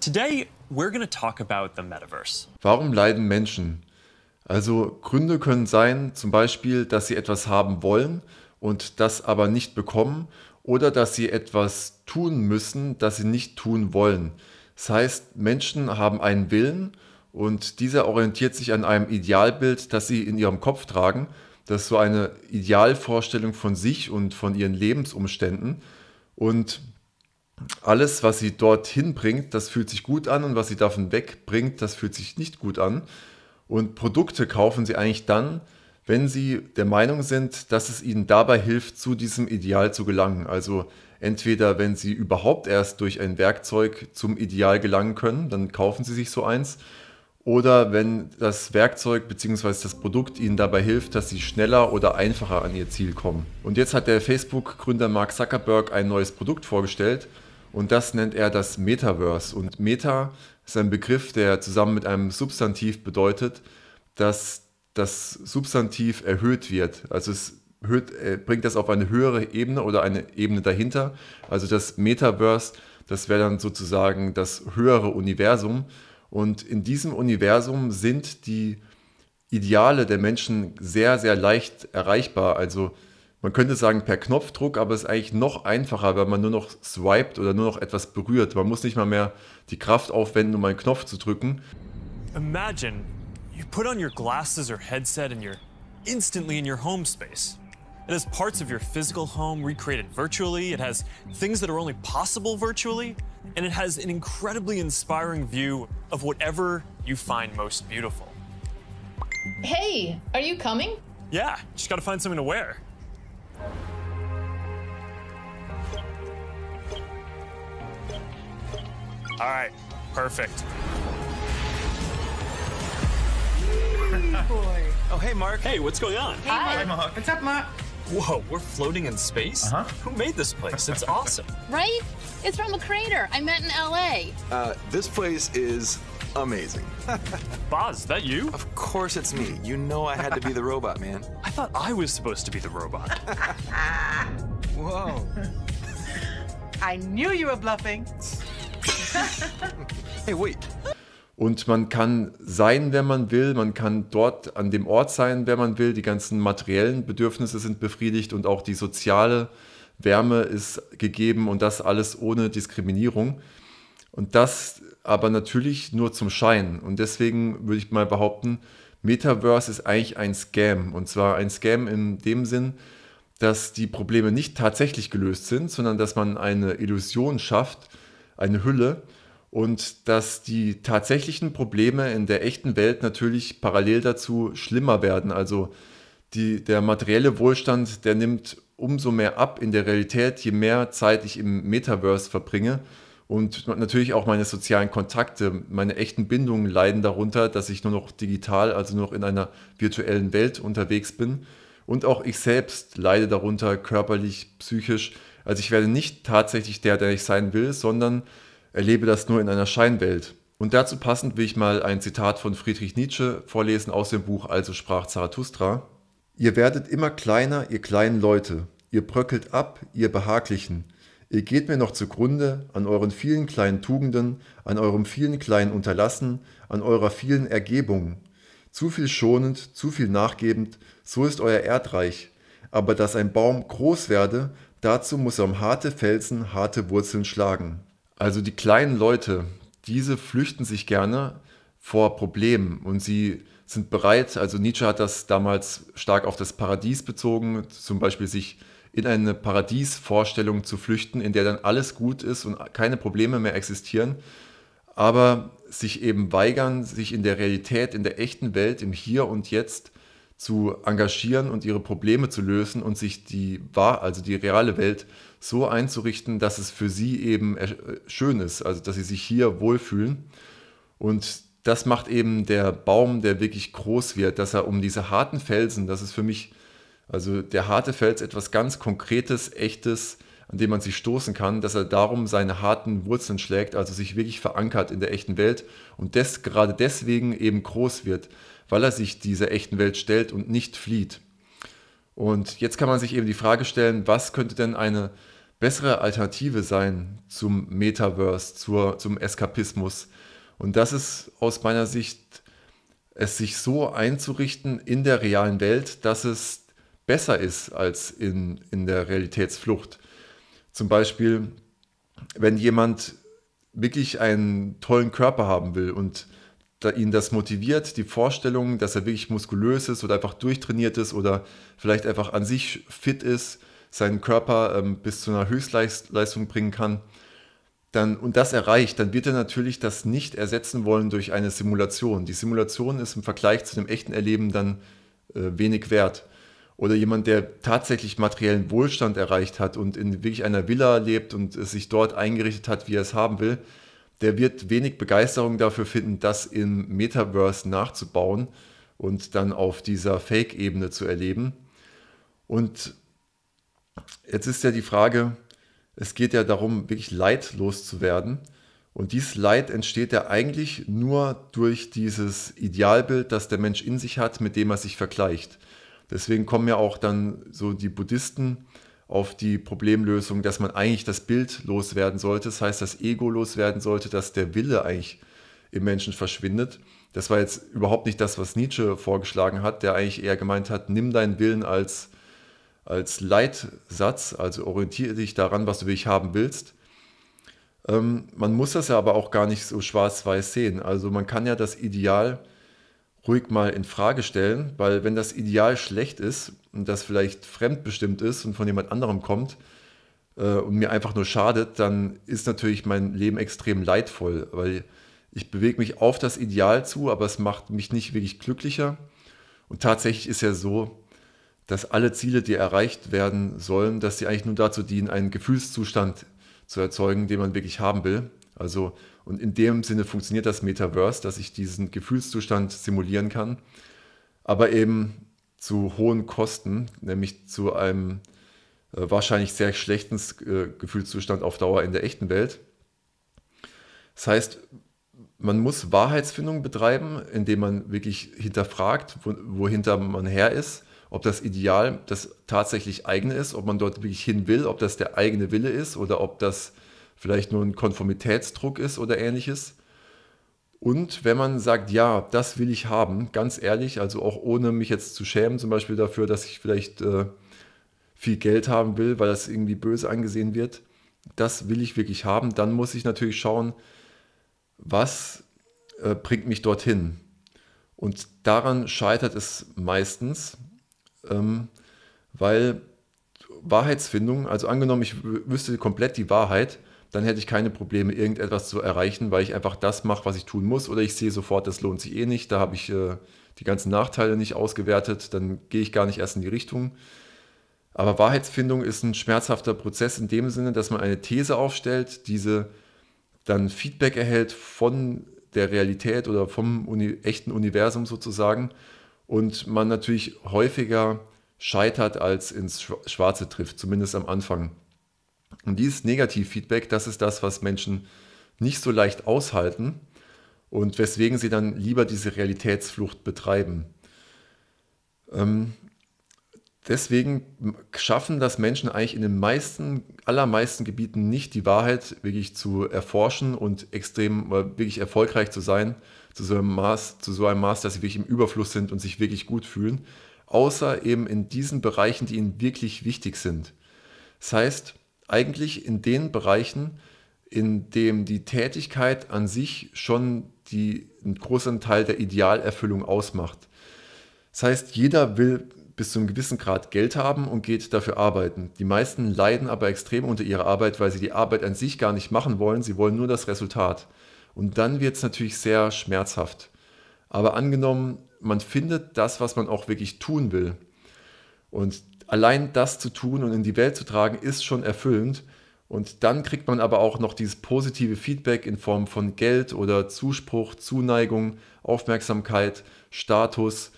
Today we're going to talk about the metaverse. Warum leiden Menschen? Also Gründe können sein, zum Beispiel, dass sie etwas haben wollen und das aber nicht bekommen oder dass sie etwas tun müssen, das sie nicht tun wollen. Das heißt, Menschen haben einen Willen und dieser orientiert sich an einem Idealbild, das sie in ihrem Kopf tragen. Das ist so eine Idealvorstellung von sich und von ihren Lebensumständen. Und alles, was sie dorthin bringt, das fühlt sich gut an und was sie davon wegbringt, das fühlt sich nicht gut an. Und Produkte kaufen sie eigentlich dann, wenn sie der Meinung sind, dass es ihnen dabei hilft, zu diesem Ideal zu gelangen. Also entweder wenn sie überhaupt erst durch ein Werkzeug zum Ideal gelangen können, dann kaufen sie sich so eins. Oder wenn das Werkzeug bzw. das Produkt ihnen dabei hilft, dass sie schneller oder einfacher an ihr Ziel kommen. Und jetzt hat der Facebook-Gründer Mark Zuckerberg ein neues Produkt vorgestellt, und das nennt er das Metaverse. Und Meta ist ein Begriff, der zusammen mit einem Substantiv bedeutet, dass das Substantiv erhöht wird. Also es erhöht, äh, bringt das auf eine höhere Ebene oder eine Ebene dahinter. Also das Metaverse, das wäre dann sozusagen das höhere Universum. Und in diesem Universum sind die Ideale der Menschen sehr, sehr leicht erreichbar. Also man könnte sagen per Knopfdruck, aber es ist eigentlich noch einfacher, wenn man nur noch swiped oder nur noch etwas berührt. Man muss nicht mal mehr die Kraft aufwenden, um einen Knopf zu drücken. Imagine, you put on your glasses or headset and you're instantly in your home space. It has parts of your physical home recreated virtually, it has things that are only possible virtually, and it has an incredibly inspiring view of whatever you find most beautiful. Hey, are you coming? Yeah, just gotta find something to wear. All right, perfect. Boy. Oh, hey, Mark. Hey, what's going on? Hey, Hi. Mark. what's up, Mark? Whoa, we're floating in space? Uh-huh. Who made this place? It's awesome. right? It's from a crater I met in L.A. Uh, this place is amazing. Boz, that you? Of course it's me. You know I had to be the robot, man. I thought I was supposed to be the robot. Whoa. I knew you were bluffing. hey, wait. Und man kann sein, wer man will, man kann dort an dem Ort sein, wer man will. Die ganzen materiellen Bedürfnisse sind befriedigt und auch die soziale Wärme ist gegeben und das alles ohne Diskriminierung. Und das aber natürlich nur zum Schein. Und deswegen würde ich mal behaupten, Metaverse ist eigentlich ein Scam. Und zwar ein Scam in dem Sinn, dass die Probleme nicht tatsächlich gelöst sind, sondern dass man eine Illusion schafft, eine Hülle und dass die tatsächlichen Probleme in der echten Welt natürlich parallel dazu schlimmer werden. Also die, der materielle Wohlstand, der nimmt umso mehr ab in der Realität, je mehr Zeit ich im Metaverse verbringe. Und natürlich auch meine sozialen Kontakte, meine echten Bindungen leiden darunter, dass ich nur noch digital, also nur noch in einer virtuellen Welt unterwegs bin. Und auch ich selbst leide darunter körperlich, psychisch, also ich werde nicht tatsächlich der, der ich sein will, sondern erlebe das nur in einer Scheinwelt. Und dazu passend will ich mal ein Zitat von Friedrich Nietzsche vorlesen aus dem Buch Also sprach Zarathustra. Ihr werdet immer kleiner, ihr kleinen Leute, ihr bröckelt ab, ihr Behaglichen, ihr geht mir noch zugrunde an euren vielen kleinen Tugenden, an eurem vielen kleinen Unterlassen, an eurer vielen Ergebung. Zu viel schonend, zu viel nachgebend, so ist euer Erdreich. Aber dass ein Baum groß werde Dazu muss er um harte Felsen harte Wurzeln schlagen. Also die kleinen Leute, diese flüchten sich gerne vor Problemen und sie sind bereit, also Nietzsche hat das damals stark auf das Paradies bezogen, zum Beispiel sich in eine Paradiesvorstellung zu flüchten, in der dann alles gut ist und keine Probleme mehr existieren, aber sich eben weigern, sich in der Realität, in der echten Welt, im Hier und Jetzt zu engagieren und ihre Probleme zu lösen und sich die wahr, also die reale Welt so einzurichten, dass es für sie eben äh, schön ist, also dass sie sich hier wohlfühlen. Und das macht eben der Baum, der wirklich groß wird, dass er um diese harten Felsen, das ist für mich, also der harte Fels etwas ganz Konkretes, Echtes, an dem man sich stoßen kann, dass er darum seine harten Wurzeln schlägt, also sich wirklich verankert in der echten Welt und des, gerade deswegen eben groß wird, weil er sich dieser echten Welt stellt und nicht flieht. Und jetzt kann man sich eben die Frage stellen, was könnte denn eine bessere Alternative sein zum Metaverse, zur, zum Eskapismus? Und das ist aus meiner Sicht, es sich so einzurichten in der realen Welt, dass es besser ist als in, in der Realitätsflucht. Zum Beispiel, wenn jemand wirklich einen tollen Körper haben will und da ihn das motiviert, die Vorstellung, dass er wirklich muskulös ist oder einfach durchtrainiert ist oder vielleicht einfach an sich fit ist, seinen Körper ähm, bis zu einer Höchstleistung bringen kann, dann, und das erreicht, dann wird er natürlich das nicht ersetzen wollen durch eine Simulation. Die Simulation ist im Vergleich zu dem echten Erleben dann äh, wenig wert oder jemand, der tatsächlich materiellen Wohlstand erreicht hat und in wirklich einer Villa lebt und sich dort eingerichtet hat, wie er es haben will, der wird wenig Begeisterung dafür finden, das im Metaverse nachzubauen und dann auf dieser Fake-Ebene zu erleben. Und jetzt ist ja die Frage, es geht ja darum, wirklich leidlos zu werden. Und dieses Leid entsteht ja eigentlich nur durch dieses Idealbild, das der Mensch in sich hat, mit dem er sich vergleicht. Deswegen kommen ja auch dann so die Buddhisten auf die Problemlösung, dass man eigentlich das Bild loswerden sollte, das heißt, das Ego loswerden sollte, dass der Wille eigentlich im Menschen verschwindet. Das war jetzt überhaupt nicht das, was Nietzsche vorgeschlagen hat, der eigentlich eher gemeint hat, nimm deinen Willen als, als Leitsatz, also orientiere dich daran, was du wirklich haben willst. Ähm, man muss das ja aber auch gar nicht so schwarz-weiß sehen. Also man kann ja das Ideal ruhig mal in Frage stellen, weil wenn das Ideal schlecht ist und das vielleicht fremdbestimmt ist und von jemand anderem kommt äh, und mir einfach nur schadet, dann ist natürlich mein Leben extrem leidvoll, weil ich bewege mich auf das Ideal zu, aber es macht mich nicht wirklich glücklicher. Und tatsächlich ist ja so, dass alle Ziele, die erreicht werden sollen, dass sie eigentlich nur dazu dienen, einen Gefühlszustand zu erzeugen, den man wirklich haben will. Also, und in dem Sinne funktioniert das Metaverse, dass ich diesen Gefühlszustand simulieren kann, aber eben zu hohen Kosten, nämlich zu einem äh, wahrscheinlich sehr schlechten äh, Gefühlszustand auf Dauer in der echten Welt. Das heißt, man muss Wahrheitsfindung betreiben, indem man wirklich hinterfragt, wo, wohinter man her ist, ob das Ideal das tatsächlich eigene ist, ob man dort wirklich hin will, ob das der eigene Wille ist oder ob das vielleicht nur ein Konformitätsdruck ist oder ähnliches. Und wenn man sagt, ja, das will ich haben, ganz ehrlich, also auch ohne mich jetzt zu schämen, zum Beispiel dafür, dass ich vielleicht äh, viel Geld haben will, weil das irgendwie böse angesehen wird, das will ich wirklich haben, dann muss ich natürlich schauen, was äh, bringt mich dorthin. Und daran scheitert es meistens, ähm, weil Wahrheitsfindung, also angenommen, ich wüsste komplett die Wahrheit, dann hätte ich keine Probleme, irgendetwas zu erreichen, weil ich einfach das mache, was ich tun muss. Oder ich sehe sofort, das lohnt sich eh nicht, da habe ich äh, die ganzen Nachteile nicht ausgewertet, dann gehe ich gar nicht erst in die Richtung. Aber Wahrheitsfindung ist ein schmerzhafter Prozess in dem Sinne, dass man eine These aufstellt, diese dann Feedback erhält von der Realität oder vom Uni echten Universum sozusagen und man natürlich häufiger scheitert, als ins Schwarze trifft, zumindest am Anfang. Und dieses Negativfeedback, das ist das, was Menschen nicht so leicht aushalten und weswegen sie dann lieber diese Realitätsflucht betreiben. Ähm, deswegen schaffen das Menschen eigentlich in den meisten, allermeisten Gebieten nicht, die Wahrheit wirklich zu erforschen und extrem äh, wirklich erfolgreich zu sein, zu so einem Maß, zu so einem Maß, dass sie wirklich im Überfluss sind und sich wirklich gut fühlen, außer eben in diesen Bereichen, die ihnen wirklich wichtig sind. Das heißt, eigentlich in den Bereichen, in dem die Tätigkeit an sich schon die, einen großen Teil der Idealerfüllung ausmacht. Das heißt, jeder will bis zu einem gewissen Grad Geld haben und geht dafür arbeiten. Die meisten leiden aber extrem unter ihrer Arbeit, weil sie die Arbeit an sich gar nicht machen wollen, sie wollen nur das Resultat. Und dann wird es natürlich sehr schmerzhaft. Aber angenommen, man findet das, was man auch wirklich tun will. Und allein das zu tun und in die Welt zu tragen, ist schon erfüllend. Und dann kriegt man aber auch noch dieses positive Feedback in Form von Geld oder Zuspruch, Zuneigung, Aufmerksamkeit, Status.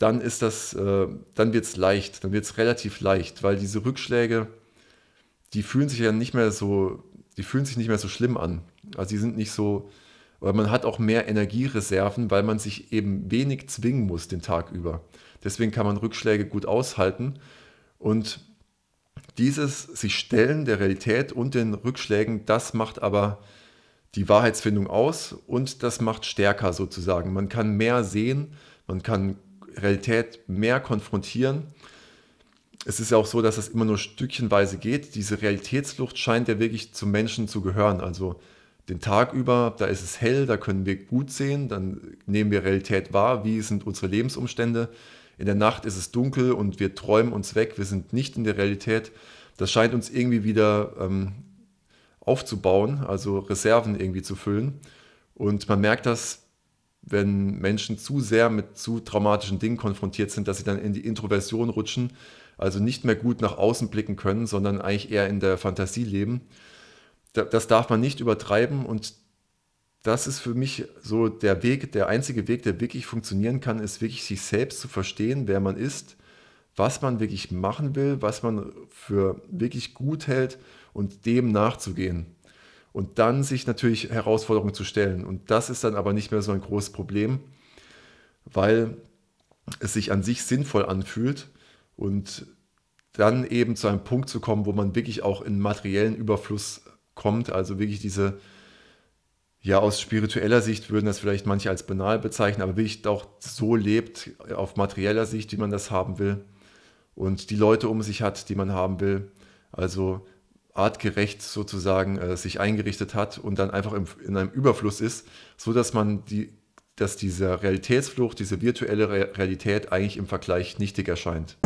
Dann ist das, äh, dann wird es leicht, dann wird es relativ leicht, weil diese Rückschläge, die fühlen sich ja nicht mehr so, die fühlen sich nicht mehr so schlimm an. Also die sind nicht so, weil man hat auch mehr Energiereserven, weil man sich eben wenig zwingen muss den Tag über. Deswegen kann man Rückschläge gut aushalten und dieses sich stellen der Realität und den Rückschlägen, das macht aber die Wahrheitsfindung aus und das macht stärker sozusagen. Man kann mehr sehen, man kann Realität mehr konfrontieren. Es ist ja auch so, dass es das immer nur stückchenweise geht. Diese Realitätsflucht scheint ja wirklich zum Menschen zu gehören. Also den Tag über, da ist es hell, da können wir gut sehen, dann nehmen wir Realität wahr, wie sind unsere Lebensumstände. In der Nacht ist es dunkel und wir träumen uns weg, wir sind nicht in der Realität. Das scheint uns irgendwie wieder ähm, aufzubauen, also Reserven irgendwie zu füllen. Und man merkt das, wenn Menschen zu sehr mit zu traumatischen Dingen konfrontiert sind, dass sie dann in die Introversion rutschen, also nicht mehr gut nach außen blicken können, sondern eigentlich eher in der Fantasie leben das darf man nicht übertreiben und das ist für mich so der Weg, der einzige Weg, der wirklich funktionieren kann, ist wirklich sich selbst zu verstehen, wer man ist, was man wirklich machen will, was man für wirklich gut hält und dem nachzugehen. Und dann sich natürlich Herausforderungen zu stellen. Und das ist dann aber nicht mehr so ein großes Problem, weil es sich an sich sinnvoll anfühlt und dann eben zu einem Punkt zu kommen, wo man wirklich auch in materiellen Überfluss kommt. Also wirklich diese, ja, aus spiritueller Sicht würden das vielleicht manche als banal bezeichnen, aber wirklich auch so lebt, auf materieller Sicht, wie man das haben will. Und die Leute um sich hat, die man haben will. Also artgerecht sozusagen äh, sich eingerichtet hat und dann einfach im, in einem Überfluss ist, so dass man die, dass diese Realitätsflucht, diese virtuelle Re Realität eigentlich im Vergleich nichtig erscheint.